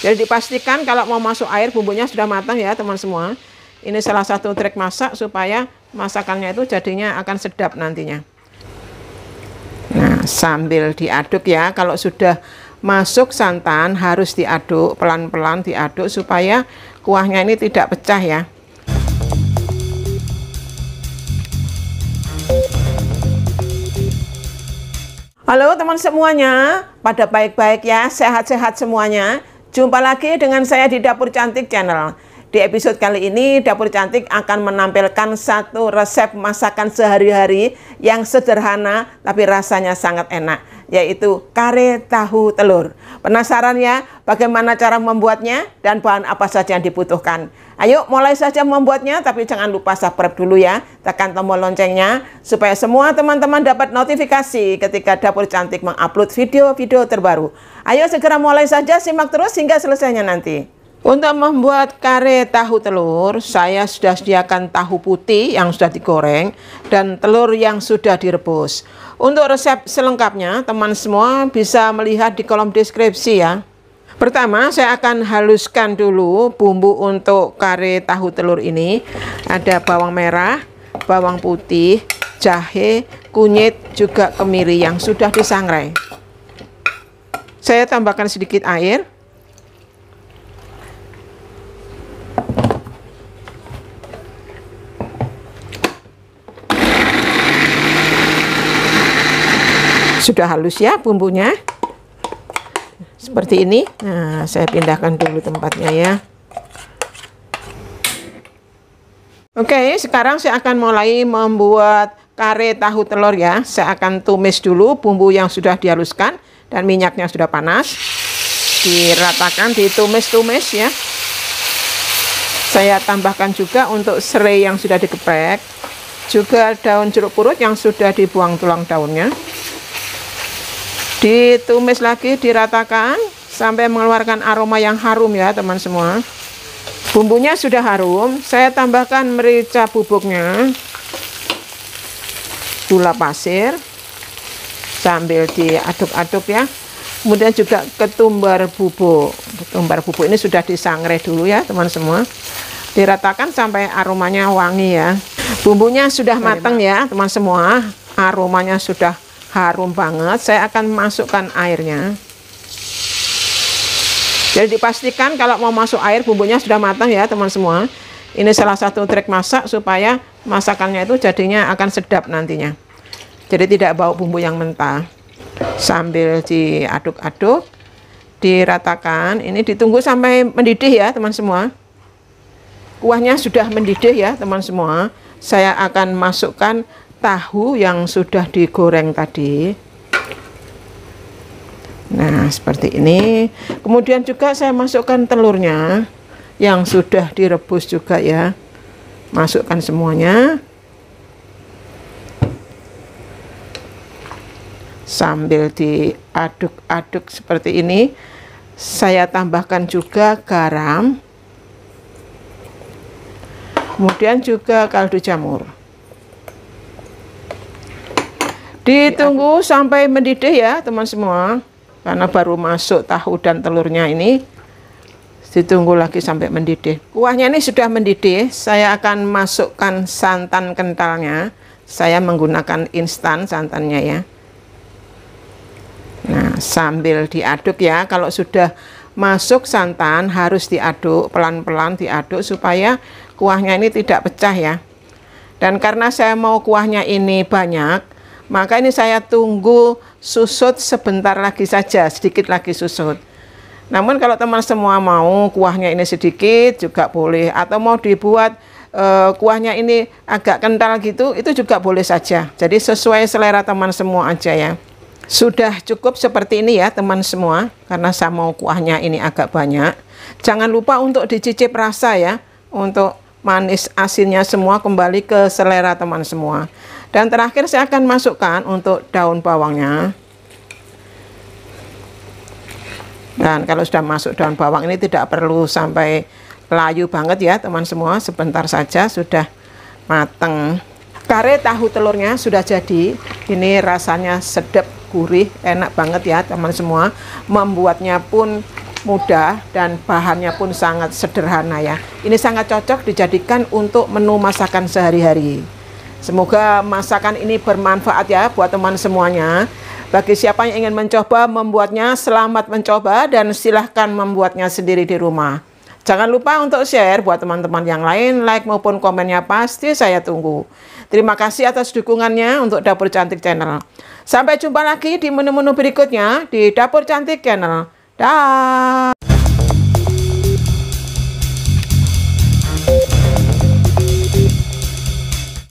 Jadi dipastikan kalau mau masuk air bumbunya sudah matang ya teman semua. Ini salah satu trik masak supaya masakannya itu jadinya akan sedap nantinya. Nah, sambil diaduk ya. Kalau sudah masuk santan harus diaduk pelan-pelan diaduk supaya kuahnya ini tidak pecah ya. Halo teman semuanya, pada baik-baik ya, sehat-sehat semuanya. Jumpa lagi dengan saya di Dapur Cantik Channel. Di episode kali ini, Dapur Cantik akan menampilkan satu resep masakan sehari-hari yang sederhana tapi rasanya sangat enak yaitu kare tahu telur. Penasaran ya bagaimana cara membuatnya dan bahan apa saja yang dibutuhkan? Ayo mulai saja membuatnya tapi jangan lupa subscribe dulu ya. Tekan tombol loncengnya supaya semua teman-teman dapat notifikasi ketika Dapur Cantik mengupload video-video terbaru. Ayo segera mulai saja simak terus hingga selesainya nanti. Untuk membuat kare tahu telur, saya sudah sediakan tahu putih yang sudah digoreng dan telur yang sudah direbus. Untuk resep selengkapnya, teman semua bisa melihat di kolom deskripsi ya. Pertama, saya akan haluskan dulu bumbu untuk kare tahu telur ini. Ada bawang merah, bawang putih, jahe, kunyit, juga kemiri yang sudah disangrai. Saya tambahkan sedikit air sudah halus ya bumbunya seperti ini nah saya pindahkan dulu tempatnya ya Oke sekarang saya akan mulai membuat kare tahu telur ya saya akan tumis dulu bumbu yang sudah dihaluskan dan minyaknya sudah panas diratakan ditumis-tumis ya saya tambahkan juga untuk serai yang sudah digeprek juga daun jeruk purut yang sudah dibuang tulang daunnya ditumis lagi diratakan sampai mengeluarkan aroma yang harum ya teman semua bumbunya sudah harum saya tambahkan merica bubuknya gula pasir sambil diaduk-aduk ya kemudian juga ketumbar bubuk ketumbar bubuk ini sudah disangrai dulu ya teman semua diratakan sampai aromanya wangi ya bumbunya sudah matang ya teman semua aromanya sudah harum banget saya akan masukkan airnya jadi dipastikan kalau mau masuk air bumbunya sudah matang ya teman semua ini salah satu trik masak supaya masakannya itu jadinya akan sedap nantinya jadi tidak bau bumbu yang mentah sambil diaduk-aduk diratakan ini ditunggu sampai mendidih ya teman semua kuahnya sudah mendidih ya teman semua saya akan masukkan tahu yang sudah digoreng tadi nah seperti ini kemudian juga saya masukkan telurnya yang sudah direbus juga ya masukkan semuanya sambil diaduk-aduk seperti ini saya tambahkan juga garam kemudian juga kaldu jamur Ditunggu sampai mendidih ya teman semua. Karena baru masuk tahu dan telurnya ini. Ditunggu lagi sampai mendidih. Kuahnya ini sudah mendidih. Saya akan masukkan santan kentalnya. Saya menggunakan instan santannya ya. Nah, sambil diaduk ya. Kalau sudah masuk santan harus diaduk pelan-pelan diaduk supaya kuahnya ini tidak pecah ya. Dan karena saya mau kuahnya ini banyak, maka ini saya tunggu susut sebentar lagi saja, sedikit lagi susut. Namun kalau teman semua mau kuahnya ini sedikit juga boleh atau mau dibuat e, kuahnya ini agak kental gitu, itu juga boleh saja. Jadi sesuai selera teman semua aja ya. Sudah cukup seperti ini ya teman semua karena saya mau kuahnya ini agak banyak. Jangan lupa untuk dicicip rasa ya untuk manis asinnya semua kembali ke selera teman semua. Dan terakhir saya akan masukkan untuk daun bawangnya. Dan kalau sudah masuk daun bawang ini tidak perlu sampai layu banget ya teman semua. Sebentar saja sudah mateng. Kare tahu telurnya sudah jadi. Ini rasanya sedap, gurih, enak banget ya teman semua. Membuatnya pun mudah dan bahannya pun sangat sederhana ya. Ini sangat cocok dijadikan untuk menu masakan sehari-hari. Semoga masakan ini bermanfaat ya buat teman semuanya. Bagi siapa yang ingin mencoba membuatnya, selamat mencoba dan silahkan membuatnya sendiri di rumah. Jangan lupa untuk share buat teman-teman yang lain, like maupun komennya pasti saya tunggu. Terima kasih atas dukungannya untuk Dapur Cantik Channel. Sampai jumpa lagi di menu-menu berikutnya di Dapur Cantik Channel. Dah.